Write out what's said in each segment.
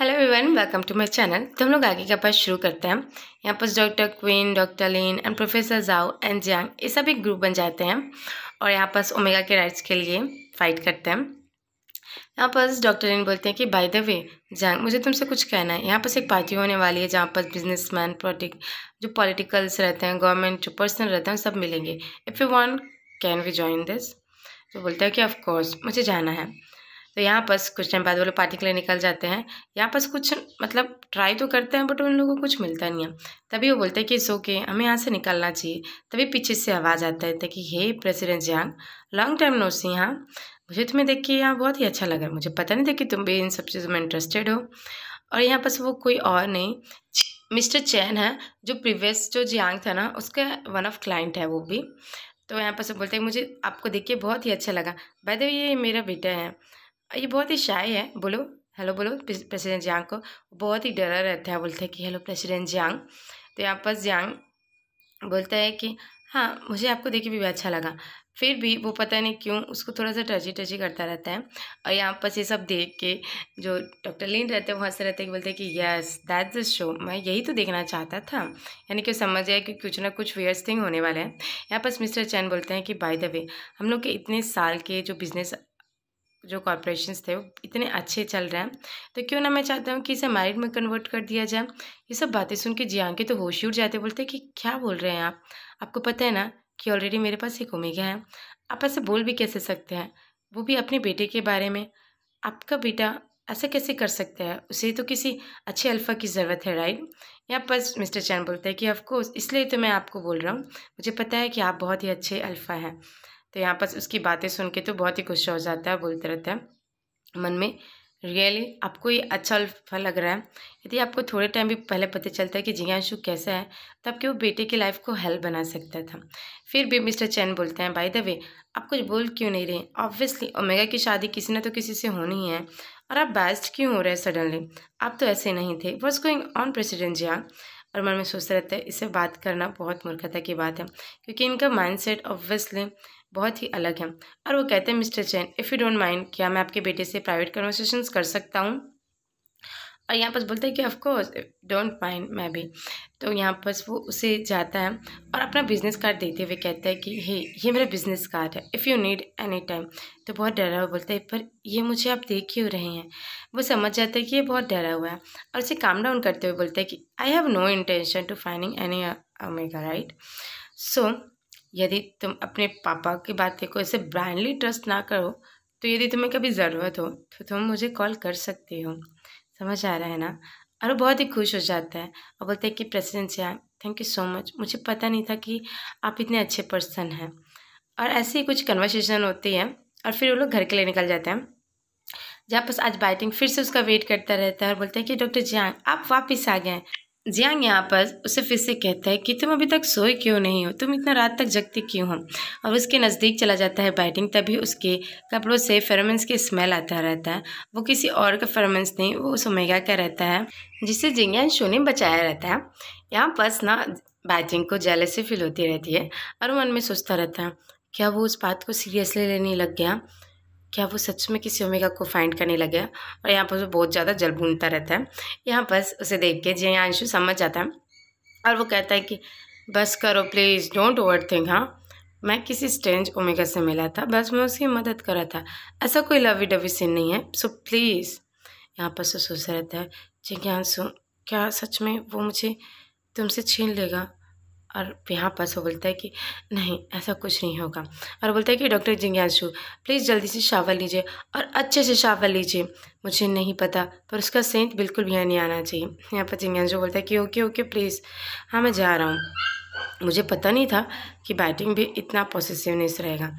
hello everyone welcome to my channel तो हम लोग आगे का पास शुरू करते हैं यहाँ पर doctor Queen doctor Lin and professor Zhao and Jiang ये सब एक ग्रुप बन जाते हैं और यहाँ पास ओमेगा के राइट्स के लिए फाइट करते हैं यहाँ पर डॉक्टर लिन बोलते हैं कि बाय द वे जैंग मुझे तुमसे कुछ कहना है यहाँ पर एक पार्टी होने वाली है जहाँ पर मैन पॉलिटिक जो पॉलिटिकल्स रहते हैं गवर्नमेंट जो पर्सनल रहते हैं सब मिलेंगे if you want can we join this तो बोलता है कि ऑफकोर्स मुझे जाना है तो यहाँ पर कुछ टाइम बाद वो लोग पार्टी के लिए निकल जाते हैं यहाँ पर कुछ मतलब ट्राई तो करते हैं बट उन लोगों को कुछ मिलता नहीं है तभी वो बोलते हैं कि इस ओके हमें यहाँ से निकलना चाहिए तभी पीछे से आवाज़ आता है कि hey president Jiang long time no see यहाँ मुझे तुम्हें देख के यहाँ बहुत ही अच्छा लगा मुझे पता नहीं था कि तुम भी इन सब चीज़ों में इंटरेस्टेड हो और यहाँ पर वो कोई और नहीं मिस्टर चैन है जो प्रीवियस जो जियांग था ना उसके वन ऑफ क्लाइंट है वो भी तो यहाँ पर सब बोलते हैं मुझे आपको देख के बहुत ही अच्छा लगा बाय द ये मेरा बेटा है ये बहुत ही शाही है बोलो हेलो बोलो प्रेसिडेंट जियांग को बहुत ही डरा रहता है बोलते हैं कि हेलो प्रेसिडेंट जियांग तो यहाँ पर जियांग बोलता है कि हाँ मुझे आपको देखे भी अच्छा लगा फिर भी वो पता नहीं क्यों उसको थोड़ा सा टची टची करता रहता है और यहाँ पर ये सब देख के जो डॉक्टर लीन रहते हैं वो हंसते रहते हैं बोलते हैं कि यस दैट द शो मैं यही तो देखना चाहता था यानी कि समझ गया कि कुछ ना कुछ वेयर्स थिंग होने वाले हैं यहाँ पर मिस्टर चैन बोलते हैं कि बाय द वे हम लोग के इतने साल के जो बिजनेस जो कॉरपोरेशन थे वो इतने अच्छे चल रहे हैं तो क्यों ना मैं चाहता हूँ कि इसे मैरिड में कन्वर्ट कर दिया जाए ये सब बातें सुन के जी के तो होश उड़ जाते बोलते कि क्या बोल रहे हैं आप आपको पता है ना कि ऑलरेडी मेरे पास एक ओमेगा है आप ऐसे बोल भी कैसे सकते हैं वो भी अपने बेटे के बारे में आपका बेटा ऐसा कैसे कर सकता है उसे तो किसी अच्छे अल्फ़ा की ज़रूरत है राइट यहाँ पर मिस्टर चैन बोलते हैं कि ऑफकोर्स इसलिए तो मैं आपको बोल रहा हूँ मुझे पता है कि आप बहुत ही अच्छे अल्फ़ा हैं तो यहाँ पर उसकी बातें सुन के तो बहुत ही गुस्सा हो जाता है बोलते रहता है मन में रियली आपको ये अच्छा फल लग रहा है यदि आपको थोड़े टाइम भी पहले पता चलता है कि जियांशु कैसा है तो आपके वो बेटे की लाइफ को हेल्प बना सकता था फिर भी मिस्टर चैन बोलते हैं बाय द वे आप कुछ बोल क्यों नहीं रहे ऑब्वियसली ओमेगा की शादी किसी ना तो किसी से होनी है और आप बेस्ट क्यों हो रहे हैं सडनली आप तो ऐसे नहीं थे what's going on president Jia और मन में सोचते रहते हैं इससे बात करना बहुत मूर्खता की बात है क्योंकि इनका माइंड सेट ऑब्वियसली बहुत ही अलग है और वो कहते हैं mister Chan if you don't mind क्या मैं आपके बेटे से प्राइवेट कन्वर्सेशन कर सकता हूँ और यहाँ पर बोलता है कि ऑफकोर्स डोंट माइंड मैं भी तो यहाँ पर वो उसे जाता है और अपना बिजनेस कार्ड देते हुए कहता है कि हे ये मेरा बिजनेस कार्ड है if you need any time तो बहुत डरा हुआ बोलता है पर ये मुझे आप देख क्यों रहे हैं वो समझ जाता है कि ये बहुत डरा हुआ है और उसे काम डाउन करते हुए बोलता है कि I have no intention to finding any omega right so यदि तुम अपने पापा की बातें को ऐसे ब्राइंडली ट्रस्ट ना करो तो यदि तुम्हें कभी ज़रूरत हो तो तुम मुझे कॉल कर सकते हो समझ आ रहा है ना और वो बहुत ही खुश हो जाता है और बोलते हैं कि प्रेसिडेंट से थैंक यू सो मच मुझे पता नहीं था कि आप इतने अच्छे पर्सन हैं और ऐसे ही कुछ कन्वर्सेशन होती है और फिर वो लोग घर के लिए निकल जाते हैं जहाँ बस आज बाइटिंग फिर से उसका वेट करता रहता है और बोलते हैं कि डॉक्टर जियांग आप वापस आ गए जियांग यहाँ पर उसे फिर से कहता है कि तुम अभी तक सोए क्यों नहीं हो तुम इतना रात तक जगती क्यों हो और उसके नज़दीक चला जाता है बैटिंग तभी उसके कपड़ों से फेरमेंस की स्मेल आता रहता है वो किसी और का फेरमेंस नहीं वो उस ओमेगा का रहता है जिसे जिंगयान शो ने बचाया रहता है यहाँ पर ना बैटिंग को जैले से फील होती रहती है और मन में सोचता रहता है क्या वो उस बात को सीरियसली लेने लग गया क्या वो सच में किसी ओमेगा को फाइंड करने लग गया और यहाँ पर वो बहुत ज़्यादा जल भूनता रहता है यहाँ बस उसे देख के जी अंशु समझ जाता है और वो कहता है कि बस करो प्लीज़ डोंट ओवर थिंक हाँ मैं किसी स्ट्रेंज ओमेगा से मिला था बस मैं उसकी मदद कर रहा था ऐसा कोई लवी डवी सीन नहीं है सो प्लीज़ यहाँ पर सो सोच रहता है जिज्ञासु क्या सच में वो मुझे तुमसे छीन लेगा और यहाँ पास वो बोलता है कि नहीं ऐसा कुछ नहीं होगा और बोलता है कि डॉक्टर जिज्ञासु प्लीज़ जल्दी से शावर लीजिए और अच्छे से शावर लीजिए मुझे नहीं पता पर उसका सेंट बिल्कुल भी नहीं आना चाहिए यहाँ पर जिज्ञासु बोलता है कि ओके ओके प्लीज़ हाँ मैं जा रहा हूँ मुझे पता नहीं था कि बैटिंग भी इतना पॉजिटिवनेस रहेगा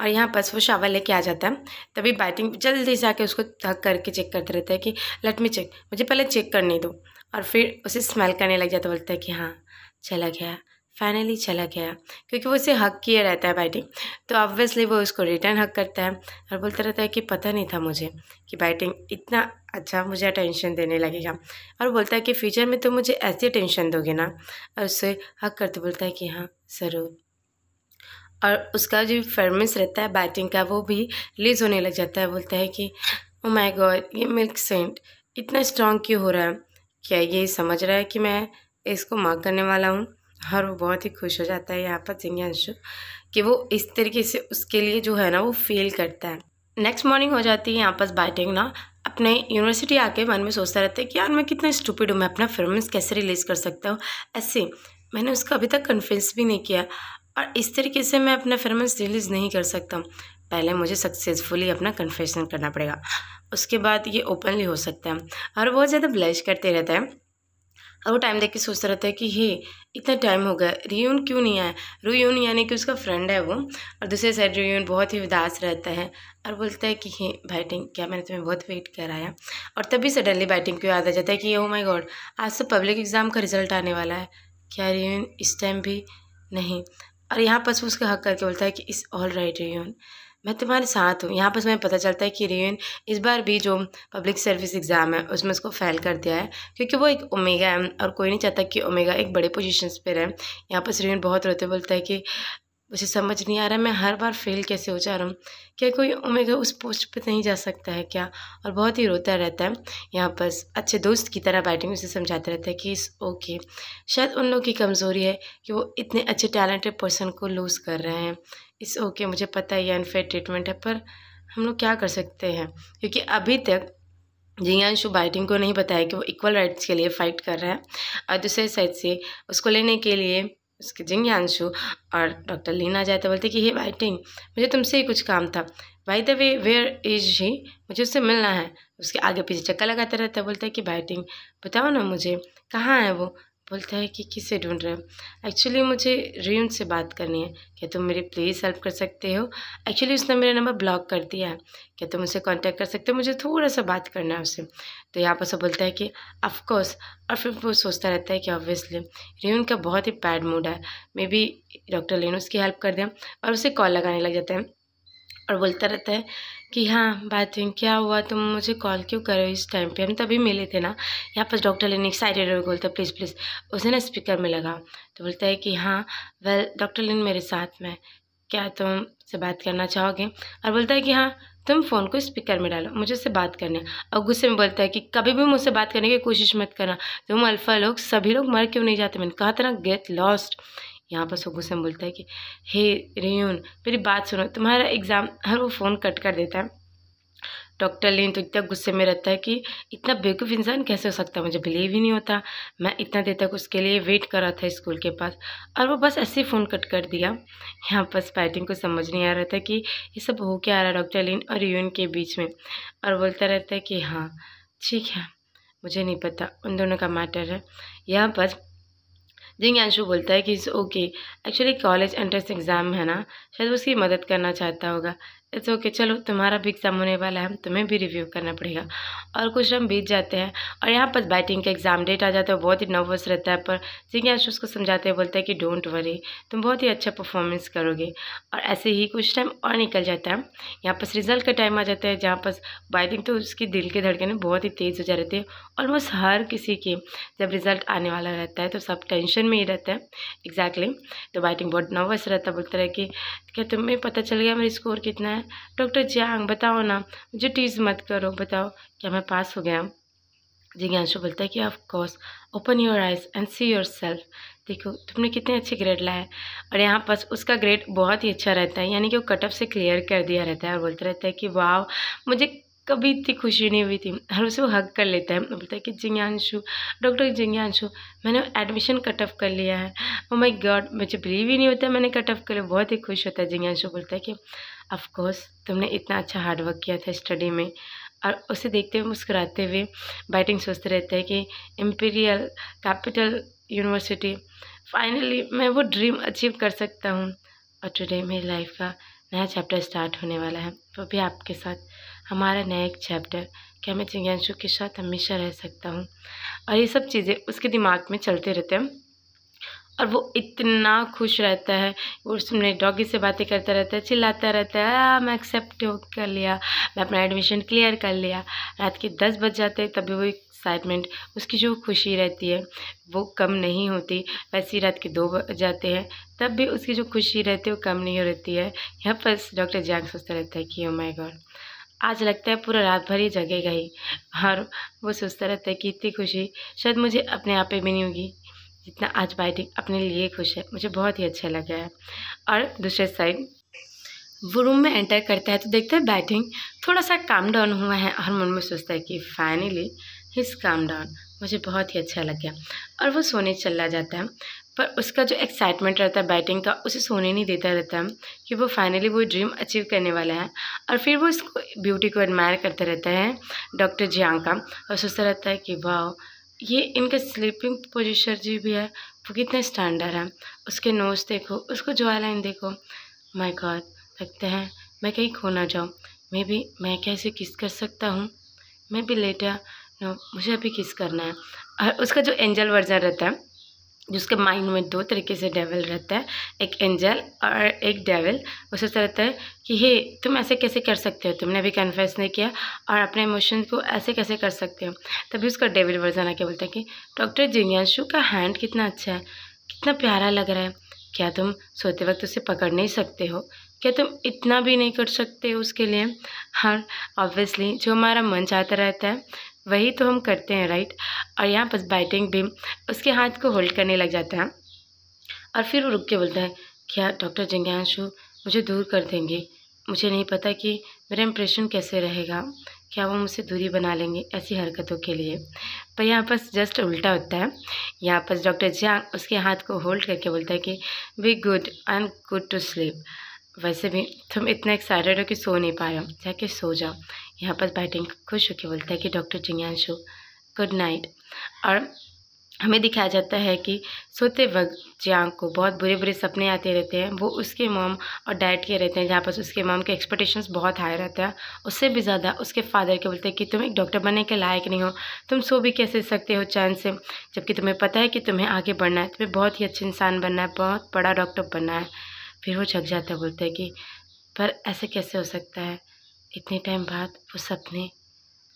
और यहाँ पास वो शावर लेके आ जाता है तभी बैटिंग जल्दी से आके उसको थक करके चेक करते रहता है कि लेट मी चेक मुझे पहले चेक करने दो और फिर उसे स्मेल करने लग जाता बोलता है कि हाँ चला गया फाइनली चला गया क्योंकि वो उसे हक किया रहता है बैटिंग तो ऑब्वियसली वो उसको रिटर्न हक करता है और बोलता रहता है कि पता नहीं था मुझे कि बैटिंग इतना अच्छा मुझे अटेंशन देने लगेगा और बोलता है कि फ्यूचर में तो मुझे ऐसी अटेंशन दोगे ना और उससे हक करते बोलता है कि हाँ ज़रूर और उसका जो परफॉर्मेंस रहता है बैटिंग का वो भी रिलीज होने लग जाता है बोलता है कि ओ माय गॉड ये मिल्क सेंट इतना स्ट्रांग क्यों हो रहा है क्या ये समझ रहा है कि मैं इसको मार्क करने वाला हूँ और वो बहुत ही खुश हो जाता है यहाँ पर सिंघ्यांशु कि वो इस तरीके से उसके लिए जो है ना वो फील करता है नेक्स्ट मॉर्निंग हो जाती है यहाँ पर बाइटिंग ना अपने यूनिवर्सिटी आके मन में सोचता रहता है कि यार मैं कितना स्टूपिड हूँ मैं अपना परफॉर्मेंस कैसे रिलीज़ कर सकता हूँ ऐसे मैंने उसका अभी तक कन्फ्रेंस भी नहीं किया और इस तरीके से मैं अपना परफॉर्मेंस रिलीज़ नहीं कर सकता पहले मुझे सक्सेसफुली अपना कन्फेशन करना पड़ेगा उसके बाद ये ओपनली हो सकता है और बहुत ज़्यादा ब्लश करते रहता है और वो टाइम देख के सोचता रहता है कि हे इतना टाइम हो गया रियून क्यों नहीं आया रियून यानी कि उसका फ्रेंड है वो और दूसरे साइड रियून बहुत ही उदास रहता है और बोलता है कि हे बैटिंग क्या मैंने तुम्हें बहुत वेट कराया और तभी सडनली बैटिंग को याद आ जाता है कि ओ माई गॉड आज तो पब्लिक एग्ज़ाम का रिजल्ट आने वाला है क्या रियून इस टाइम भी नहीं और यहाँ पर उसका हक करके बोलता है कि इस ऑल राइट रियून मैं तुम्हारे साथ हूँ यहाँ पर हमें पता चलता है कि रियन इस बार भी जो पब्लिक सर्विस एग्ज़ाम है उसमें उसको फेल कर दिया है क्योंकि वो एक ओमेगा है और कोई नहीं चाहता कि ओमेगा एक बड़े पोजिशन पर रहे यहाँ पर रियन बहुत रोते बोलता है कि उसे समझ नहीं आ रहा मैं हर बार फेल कैसे हो जा रहा हूँ क्या कोई ओमेगा उस पोस्ट पे नहीं जा सकता है क्या और बहुत ही रोता रहता है यहाँ पर अच्छे दोस्त की तरह बैटिंग उसे समझाते रहता है कि इस ओके शायद उन लोग की कमज़ोरी है कि वो इतने अच्छे टैलेंटेड पर्सन को लूज़ कर रहे हैं इस ओके मुझे पता है ये अनफेयर ट्रीटमेंट है पर हम लोग क्या कर सकते हैं क्योंकि अभी तक जियांशु बाइटिंग को नहीं बताया कि वो इक्वल राइट्स के लिए फ़ाइट कर रहा है और दूसरे साइड से उसको लेने के लिए उसके जिंग्यांशु और डॉक्टर लीना जाते तो बोलते कि हे बाइटिंग मुझे तुमसे ही कुछ काम था by the way where is he मुझे उससे मिलना है उसके आगे पीछे चक्कर लगाते रहता है बोलता है कि बाइटिंग बताओ ना मुझे कहाँ है वो बोलता है कि किसे ढूंढ रहे हो एक्चुअली मुझे रेयून से बात करनी है क्या तुम मेरी प्लीज़ हेल्प कर सकते हो एक्चुअली उसने मेरा नंबर ब्लॉक कर दिया है क्या तुम उसे कांटेक्ट कर सकते हो मुझे थोड़ा सा बात करना है उससे तो यहाँ पर सब बोलता है कि अफकोर्स और फिर वो सोचता रहता है कि ऑब्वियसली रेयून का बहुत ही बैड मूड है मे बी डॉक्टर लेन उसकी हेल्प कर दें और उसे कॉल लगाने लग जाता है और बोलता रहता है कि हाँ बात क्या हुआ तुम मुझे कॉल क्यों करो इस टाइम पे हम तभी मिले थे ना यहाँ पर डॉक्टर लेने एक्साइटेड और बोलता प्लीज़ प्लीज़ उसे ना स्पीकर में लगा तो बोलता है कि हाँ वेल डॉक्टर लेन मेरे साथ में क्या तुम से बात करना चाहोगे और बोलता है कि हाँ तुम फ़ोन को स्पीकर में डालो मुझे उससे बात करना और गुस्से में बोलता है कि कभी भी मुझसे बात करने की कोशिश मत करना तुम अल्फ़ा लोग सभी लोग मर क्यों नहीं जाते मैंने कहा था ना गेट लॉस्ट यहाँ पर सुगुसम बोलता है कि हे रेयून मेरी बात सुनो तुम्हारा एग्ज़ाम हर वो फ़ोन कट कर देता है डॉक्टर लेन तो इतना गुस्से में रहता है कि इतना बेवकूफ़ इंसान कैसे हो सकता है मुझे बिलीव ही नहीं होता मैं इतना देर तक उसके लिए वेट कर रहा था स्कूल के पास और वो बस ऐसे ही फ़ोन कट कर दिया यहाँ पर स्पाइटिंग को समझ नहीं आ रहा था कि ये सब हो क्या आ रहा है डॉक्टर लेन और यून के बीच में और बोलता रहता है कि हाँ ठीक है मुझे नहीं पता उन दोनों का मैटर है यहाँ पर जिंग अंशु बोलता है कि okay actually college entrance exam है ना शायद उसकी मदद करना चाहता होगा इट्स ओके चलो तुम्हारा भी एग्ज़ाम होने वाला है तुम्हें भी रिव्यू करना पड़ेगा और कुछ हम बीत जाते हैं और यहाँ पर बैटिंग का एग्ज़ाम डेट आ जाता है बहुत ही नर्वस रहता है पर जिज्ञास उसको समझाते हैं बोलते हैं कि डोंट वरी तुम बहुत ही अच्छा परफॉर्मेंस करोगे और ऐसे ही कुछ टाइम और निकल जाता है यहाँ पर रिजल्ट का टाइम आ जाता है जहाँ पर बैटिंग तो उसकी दिल के धड़कने बहुत ही तेज़ हो जा रही है ऑलमोस्ट हर किसी के जब रिज़ल्ट आने वाला रहता है तो सब टेंशन में ही रहता है एग्जैक्टली तो बैटिंग बहुत नर्वस रहता है बोलता रहे कि क्या तुम्हें पता चल गया मेरा स्कोर कितना है डॉक्टर जियांग बताओ ना मुझे टीज मत करो बताओ क्या मैं पास हो गया जिज्ञासु बोलता है कि of course open your eyes and see yourself देखो तुमने कितने अच्छे ग्रेड लाए और यहाँ पास उसका ग्रेड बहुत ही अच्छा रहता है यानी कि वो कटअप से क्लियर कर दिया रहता है और बोलता रहता है कि वाह मुझे कभी इतनी खुशी नहीं हुई थी हर उसे वो हक कर लेता है बोलता है कि जिज्ञांशु डॉक्टर जिज्ञांशु मैंने एडमिशन कट ऑफ कर लिया है ओ माय गॉड मुझे बिलीव ही नहीं होता मैंने कट ऑफ कर लिया बहुत ही खुश होता है जिज्ञांशु बोलता है कि अफकोर्स तुमने इतना अच्छा हार्डवर्क किया था स्टडी में और उसे देखते हुए मुस्कुराते हुए बैटिंग सोचते रहते हैं कि इम्पीरियल कैपिटल यूनिवर्सिटी फाइनली मैं वो ड्रीम अचीव कर सकता हूँ और टुडे मेरी लाइफ का नया चैप्टर स्टार्ट होने वाला है वो भी आपके साथ हमारा नया एक चैप्टर क्या मैं चिंगशु के साथ हमेशा रह सकता हूँ और ये सब चीज़ें उसके दिमाग में चलते रहते हैं और वो इतना खुश रहता है वो उसमें डॉगी से बातें करता रहता है चिल्लाता रहता है आ, मैं एक्सेप्ट कर लिया मैं अपना एडमिशन क्लियर कर लिया रात के दस बज जाते हैं तभी वो एक्साइटमेंट उसकी जो खुशी रहती है वो कम नहीं होती वैसे ही रात के दो बज जाते हैं तब भी उसकी जो खुशी रहती है वो कम नहीं हो रहती है यहाँ पर डॉक्टर जैक सोचता रहता है कि ओ माई गॉड आज लगता है पूरा रात भर ही जगेगा ही और वो सोचता रहता है कि इतनी खुशी शायद मुझे अपने आप पे भी नहीं होगी जितना आज बाइटिंग अपने लिए खुश है मुझे बहुत ही अच्छा लगा है और दूसरे साइड वो रूम में एंटर करता है तो देखता है बैटिंग थोड़ा सा काम डाउन हुआ है और मन में सोचता है कि फाइनली हिज काम डाउन मुझे बहुत ही अच्छा लग गया और वो सोने चला जाता है पर उसका जो एक्साइटमेंट रहता है बैटिंग का उसे सोने नहीं देता रहता है कि वो फाइनली वो ड्रीम अचीव करने वाला है और फिर वो इसको ब्यूटी को एडमायर करता रहता है डॉक्टर जियांग का और सोचता रहता है कि वाह ये इनका स्लीपिंग पोजिशन जो भी है वो कितने स्टैंडर्ड है उसके नोज देखो उसको जो लाइन देखो माई गॉड लगता है मैं कहीं खो ना जाऊँ मे भी मैं कैसे किस कर सकता हूँ मैं भी लेटा नो मुझे अभी किस करना है और उसका जो एंजल वर्जन रहता है जिसके माइंड में दो तरीके से डेवल रहता है एक एंजल और एक डेविल उसे रहता है कि हे तुम ऐसे कैसे कर सकते हो तुमने अभी कन्फेस नहीं किया और अपने इमोशन को ऐसे कैसे कर सकते हो तभी उसका डेविल वर्जन आके बोलता है कि डॉक्टर जिंगशु का हैंड कितना अच्छा है कितना प्यारा लग रहा है क्या तुम सोते वक्त उसे पकड़ नहीं सकते हो क्या तुम इतना भी नहीं कर सकते उसके लिए हाँ ऑब्वियसली जो हमारा मन चाहता रहता है वही तो हम करते हैं राइट और यहाँ पर बाइटिंग भी उसके हाथ को होल्ड करने लग जाता है और फिर वो रुक के बोलता है क्या डॉक्टर जिज्ञांशु मुझे दूर कर देंगे मुझे नहीं पता कि मेरा इम्प्रेशन कैसे रहेगा क्या वो मुझसे दूरी बना लेंगे ऐसी हरकतों के लिए पर यहाँ पर जस्ट उल्टा होता है यहाँ पर डॉक्टर जियांग उसके हाथ को होल्ड करके बोलता है कि we good I am good to sleep वैसे भी तुम इतना एक्साइटेड हो कि सो नहीं पाए हो जाके सो जाओ यहाँ पर बैठेंगे खुश होकर बोलता है कि डॉक्टर जिज्ञासु गुड नाइट और हमें दिखाया जाता है कि सोते वक्त जियांग को बहुत बुरे बुरे सपने आते रहते हैं वो उसके मॉम और डैड के रहते हैं जहाँ पर उसके मॉम के एक्सपेक्टेशंस बहुत हाई रहता है उससे भी ज़्यादा उसके फादर के बोलते हैं कि तुम एक डॉक्टर बनने के लायक नहीं हो तुम सो भी कैसे सकते हो चैन से जबकि तुम्हें पता है कि तुम्हें आगे बढ़ना है तुम्हें बहुत ही अच्छे इंसान बनना है बहुत बड़ा डॉक्टर बनना है फिर वो झक जाता है बोलता है कि पर ऐसे कैसे हो सकता है इतने टाइम बाद वो सपने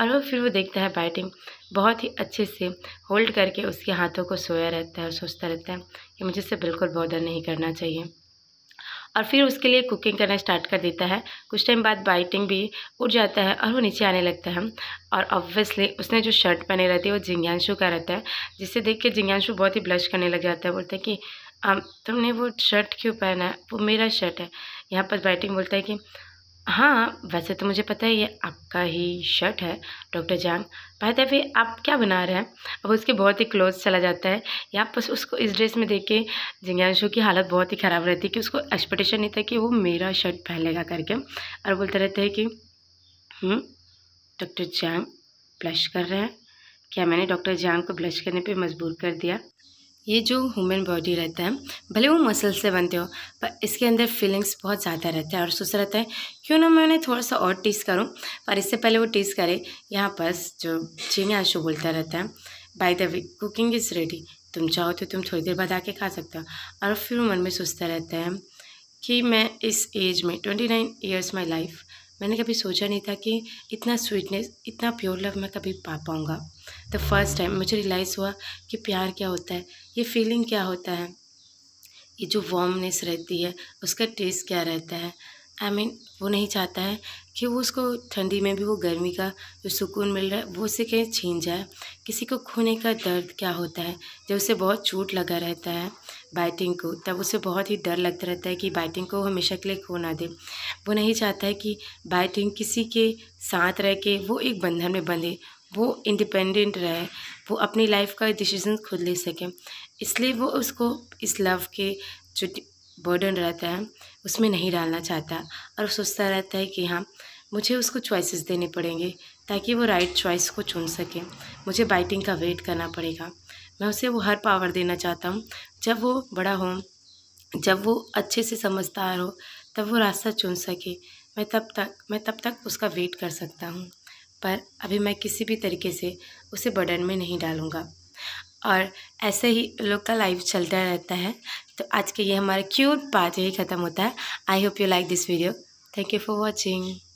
और वो फिर वो देखता है बाइटिंग बहुत ही अच्छे से होल्ड करके उसके हाथों को सोया रहता है और सोचता रहता है कि मुझे इससे बिल्कुल बॉर्डर नहीं करना चाहिए और फिर उसके लिए कुकिंग करना स्टार्ट कर देता है कुछ टाइम बाद बाइटिंग भी उठ जाता है और वो नीचे आने लगता है और ऑब्वियसली उसने जो शर्ट पहने रहती है वो जिंग्यांशु का रहता है जिसे देख के जिंग्यांशु बहुत ही ब्लश करने लग जाता है बोलता है कि तुमने वो शर्ट क्यों पहना है वो मेरा शर्ट है यहाँ पर बाइटिंग बोलता है कि हाँ वैसे तो मुझे पता है ये आपका ही शर्ट है डॉक्टर जान भाई द आप क्या बना रहे हैं अब उसके बहुत ही क्लोज चला जाता है या आप बस उसको इस ड्रेस में देख के जिंगशो की हालत बहुत ही ख़राब रहती है कि उसको एक्सपेक्टेशन नहीं था कि वो मेरा शर्ट पहन लेगा करके और बोलते रहते हैं कि हम्म, डॉक्टर जैम ब्लश कर रहे हैं क्या मैंने डॉक्टर जैम को ब्लश करने पर मजबूर कर दिया ये जो ह्यूमन बॉडी रहता है भले वो मसल से बनते हो पर इसके अंदर फीलिंग्स बहुत ज़्यादा रहता है और सोच रहता है क्यों ना मैं उन्हें थोड़ा सा और टीस करूँ पर इससे पहले वो टीस करे यहाँ पर जो चीनी आशू बोलता रहता है by the way cooking is ready तुम चाहो तो तुम थोड़ी देर बाद आके खा सकते हो और फिर मन में सोचता रहता है कि मैं इस एज में twenty nine years my life मैंने कभी सोचा नहीं था कि इतना स्वीटनेस इतना प्योर लव मैं कभी पा पाऊँगा द फर्स्ट टाइम मुझे रियलाइज़ हुआ कि प्यार क्या होता है ये फीलिंग क्या होता है ये जो वार्मनेस रहती है उसका टेस्ट क्या रहता है आई I मीन mean, वो नहीं चाहता है कि वो उसको ठंडी में भी वो गर्मी का जो सुकून मिल रहा है वो उसे कहीं छीन जाए किसी को खोने का दर्द क्या होता है जब उसे बहुत चोट लगा रहता है बाइटिंग को तब उसे बहुत ही डर लगता रहता है कि बाइटिंग को हमेशा के लिए खो ना दे वो नहीं चाहता है कि बाइटिंग किसी के साथ रह के वो एक बंधन में बंधे वो इंडिपेंडेंट रहे वो अपनी लाइफ का डिसीजन खुद ले सके इसलिए वो उसको इस लव के जो बर्डन रहता है उसमें नहीं डालना चाहता और सोचता रहता है कि हाँ मुझे उसको चॉइसेस देने पड़ेंगे ताकि वो राइट चॉइस को चुन सके मुझे बाइटिंग का वेट करना पड़ेगा मैं उसे वो हर पावर देना चाहता हूँ जब वो बड़ा हो जब वो अच्छे से समझदार हो तब वो रास्ता चुन सके मैं तब तक मैं तब तक उसका वेट कर सकता हूँ पर अभी मैं किसी भी तरीके से उसे बर्डन में नहीं डालूँगा और ऐसे ही लोग का लाइफ चलता रहता है तो आज के ये हमारा क्यूट पार्ट यही ख़त्म होता है I hope you like this video thank you for watching